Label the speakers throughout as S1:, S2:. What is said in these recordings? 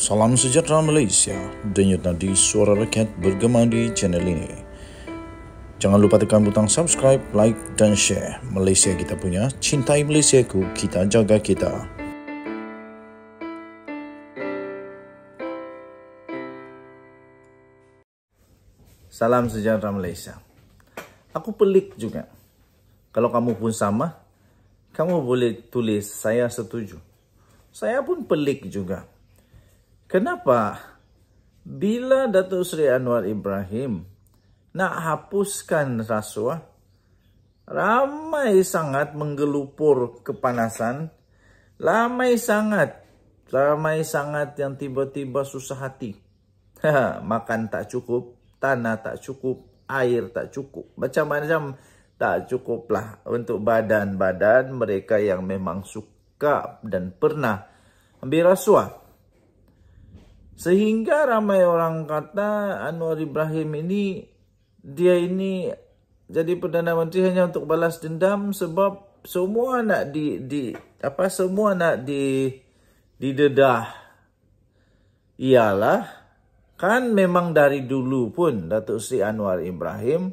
S1: Salam sejahtera Malaysia. Denyut nadi suara rakyat bergema di channel ini. Jangan lupa tekan butang subscribe, like dan share. Malaysia kita punya, cintai Malaysia ku, kita jaga kita. Salam sejahtera Malaysia. Aku pelik juga. Kalau kamu pun sama, kamu boleh tulis saya setuju. Saya pun pelik juga kenapa bila Datuk Seri Anwar Ibrahim nak hapuskan rasuah, ramai sangat menggelupur kepanasan, ramai sangat, ramai sangat yang tiba-tiba susah hati. Ha, makan tak cukup, tanah tak cukup, air tak cukup. Macam-macam tak cukup lah untuk badan-badan mereka yang memang suka dan pernah ambil rasuah. Sehingga ramai orang kata Anwar Ibrahim ini dia ini jadi perdana menteri hanya untuk balas dendam sebab semua nak di di apa semua nak di didedah ialah kan memang dari dulu pun Datuk Sri Anwar Ibrahim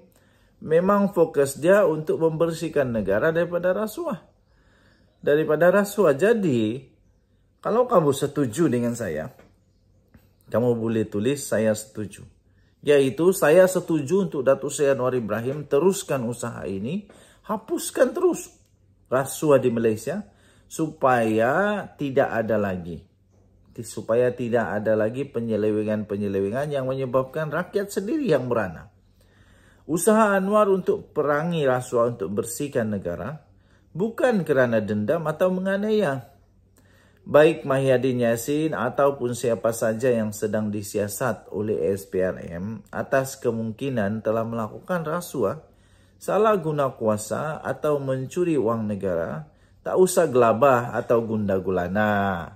S1: memang fokus dia untuk membersihkan negara daripada rasuah daripada rasuah jadi kalau kamu setuju dengan saya kamu boleh tulis saya setuju. Yaitu saya setuju untuk Datuk Seri Anwar Ibrahim teruskan usaha ini, hapuskan terus rasuah di Malaysia supaya tidak ada lagi supaya tidak ada lagi penyelewengan-penyelewengan yang menyebabkan rakyat sendiri yang merana. Usaha Anwar untuk perangi rasuah untuk bersihkan negara bukan kerana dendam atau menganiaya baik Mahyadin Yasin ataupun siapa saja yang sedang disiasat oleh SPRM atas kemungkinan telah melakukan rasuah, salah guna kuasa atau mencuri wang negara, tak usah gelabah atau gundagulana.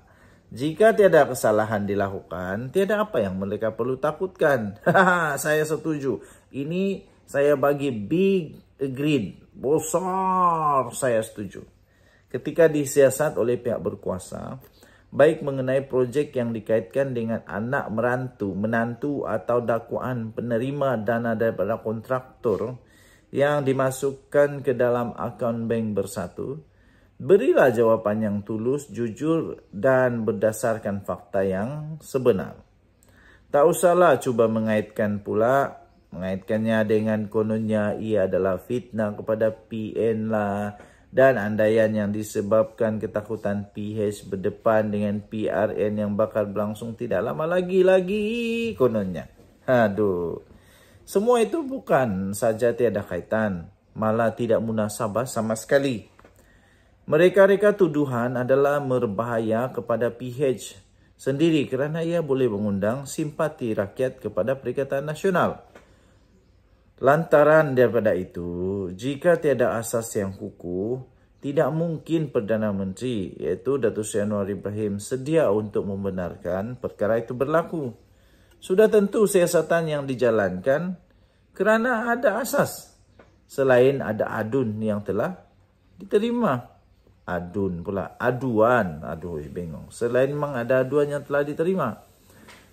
S1: Jika tiada kesalahan dilakukan, tiada apa yang mereka perlu takutkan. saya setuju. Ini saya bagi big green. Bosor saya setuju ketika disiasat oleh pihak berkuasa baik mengenai projek yang dikaitkan dengan anak merantu, menantu atau dakwaan penerima dana daripada kontraktor yang dimasukkan ke dalam akaun bank bersatu, berilah jawapan yang tulus, jujur dan berdasarkan fakta yang sebenar. Tak usahlah cuba mengaitkan pula, mengaitkannya dengan kononnya ia adalah fitnah kepada PN lah, dan andaian yang disebabkan ketakutan PH berdepan dengan PRN yang bakal berlangsung tidak lama lagi lagi kononnya. Aduh. Semua itu bukan saja tiada kaitan, malah tidak munasabah sama sekali. Mereka-reka tuduhan adalah merbahaya kepada PH sendiri kerana ia boleh mengundang simpati rakyat kepada Perikatan Nasional. Lantaran daripada itu, jika tiada asas yang kukuh, tidak mungkin Perdana Menteri iaitu Datuk Seri Anwar Ibrahim sedia untuk membenarkan perkara itu berlaku. Sudah tentu siasatan yang dijalankan kerana ada asas. Selain ada adun yang telah diterima. Adun pula. Aduan. Aduh, eh, bengong. Selain memang ada aduan yang telah diterima.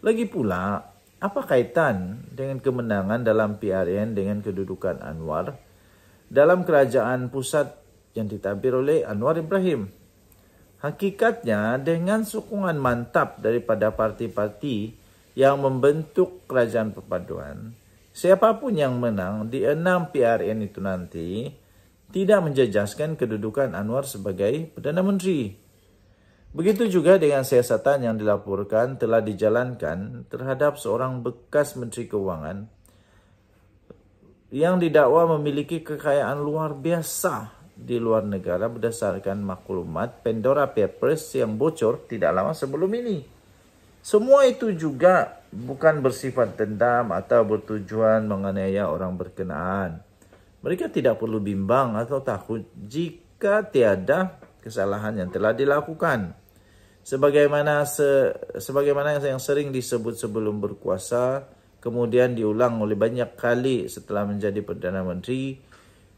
S1: Lagi pula, apa kaitan dengan kemenangan dalam PRN dengan kedudukan Anwar dalam kerajaan pusat yang ditabir oleh Anwar Ibrahim? Hakikatnya dengan sokongan mantap daripada parti-parti yang membentuk kerajaan perpaduan, siapapun yang menang di enam PRN itu nanti tidak menjejaskan kedudukan Anwar sebagai Perdana Menteri. Begitu juga dengan siasatan yang dilaporkan telah dijalankan terhadap seorang bekas Menteri Keuangan yang didakwa memiliki kekayaan luar biasa di luar negara berdasarkan maklumat Pandora Papers yang bocor tidak lama sebelum ini. Semua itu juga bukan bersifat dendam atau bertujuan menganiaya orang berkenaan. Mereka tidak perlu bimbang atau takut jika tiada kesalahan yang telah dilakukan sebagaimana se, sebagaimana yang sering disebut sebelum berkuasa kemudian diulang oleh banyak kali setelah menjadi perdana menteri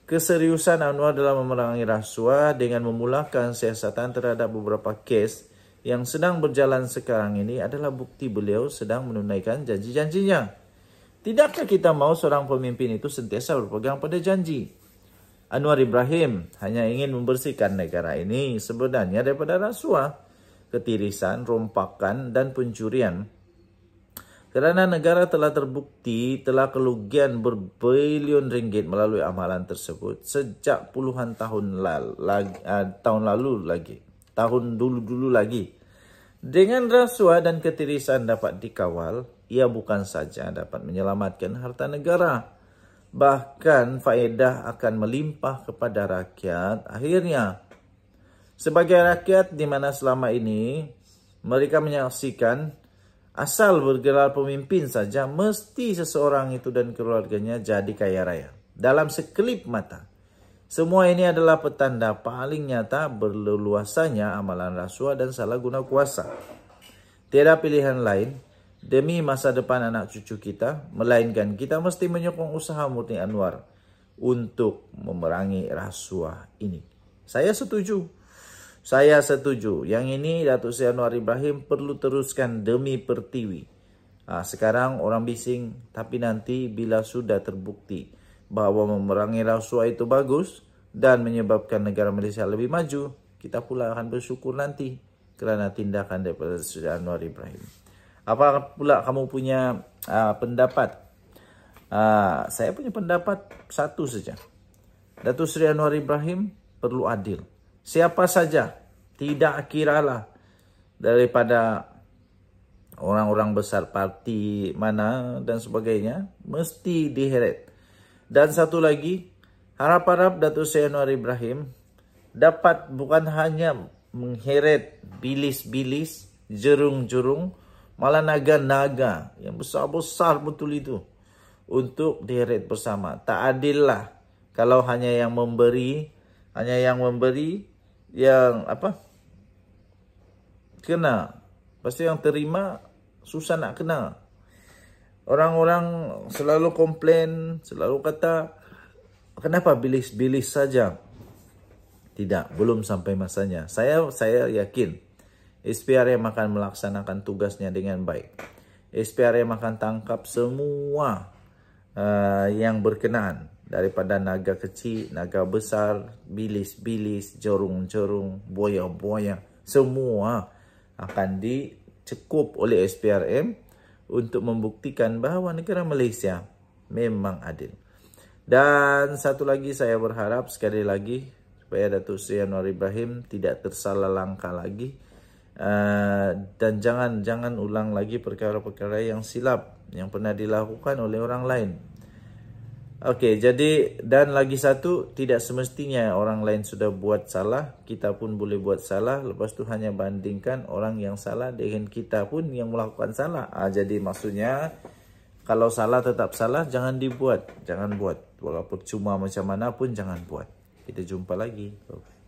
S1: keseriusan Anwar dalam memerangi rasuah dengan memulakan siasatan terhadap beberapa kes yang sedang berjalan sekarang ini adalah bukti beliau sedang menunaikan janji-janjinya. Tidakkah kita mau seorang pemimpin itu sentiasa berpegang pada janji? Anwar Ibrahim hanya ingin membersihkan negara ini sebenarnya daripada rasuah ketirisan, rompakan dan pencurian. Kerana negara telah terbukti telah kelugian berbilion ringgit melalui amalan tersebut sejak puluhan tahun lalu, lagi, uh, tahun lalu lagi, tahun dulu-dulu lagi. Dengan rasuah dan ketirisan dapat dikawal, ia bukan saja dapat menyelamatkan harta negara. Bahkan faedah akan melimpah kepada rakyat akhirnya. Sebagai rakyat di mana selama ini mereka menyaksikan asal bergelar pemimpin saja mesti seseorang itu dan keluarganya jadi kaya raya. Dalam sekelip mata. Semua ini adalah petanda paling nyata berleluasanya amalan rasuah dan salah guna kuasa. Tiada pilihan lain demi masa depan anak cucu kita melainkan kita mesti menyokong usaha murni Anwar untuk memerangi rasuah ini. Saya setuju. Saya setuju. Yang ini Datuk Seri Anwar Ibrahim perlu teruskan demi pertiwi. Ha, sekarang orang bising tapi nanti bila sudah terbukti bahawa memerangi rasuah itu bagus dan menyebabkan negara Malaysia lebih maju, kita pula akan bersyukur nanti kerana tindakan daripada Seri Anwar Ibrahim. Apa pula kamu punya uh, pendapat? Uh, saya punya pendapat satu saja. Datuk Seri Anwar Ibrahim perlu adil. Siapa saja tidak kiralah daripada orang-orang besar parti mana dan sebagainya mesti diheret. Dan satu lagi, harap-harap Datuk Seri Ibrahim dapat bukan hanya mengheret bilis-bilis, jerung-jerung, malah naga-naga yang besar-besar betul itu untuk diheret bersama. Tak adil lah kalau hanya yang memberi, hanya yang memberi yang apa? kena. Pasti yang terima susah nak kena. Orang-orang selalu komplain, selalu kata kenapa bilis-bilis saja? Tidak, belum sampai masanya. Saya saya yakin yang akan melaksanakan tugasnya dengan baik. yang akan tangkap semua uh, yang berkenaan daripada naga kecil, naga besar, bilis-bilis, jorung-jorung, buaya-buaya, semua akan dicekup oleh SPRM untuk membuktikan bahawa negara Malaysia memang adil. Dan satu lagi saya berharap sekali lagi supaya Datuk Seri Anwar Ibrahim tidak tersalah langkah lagi uh, dan jangan jangan ulang lagi perkara-perkara yang silap yang pernah dilakukan oleh orang lain Okay, jadi dan lagi satu tidak semestinya orang lain sudah buat salah, kita pun boleh buat salah. Lepas tu hanya bandingkan orang yang salah dengan kita pun yang melakukan salah. Ah jadi maksudnya kalau salah tetap salah, jangan dibuat, jangan buat. Walaupun cuma macam mana pun jangan buat. Kita jumpa lagi. Okay.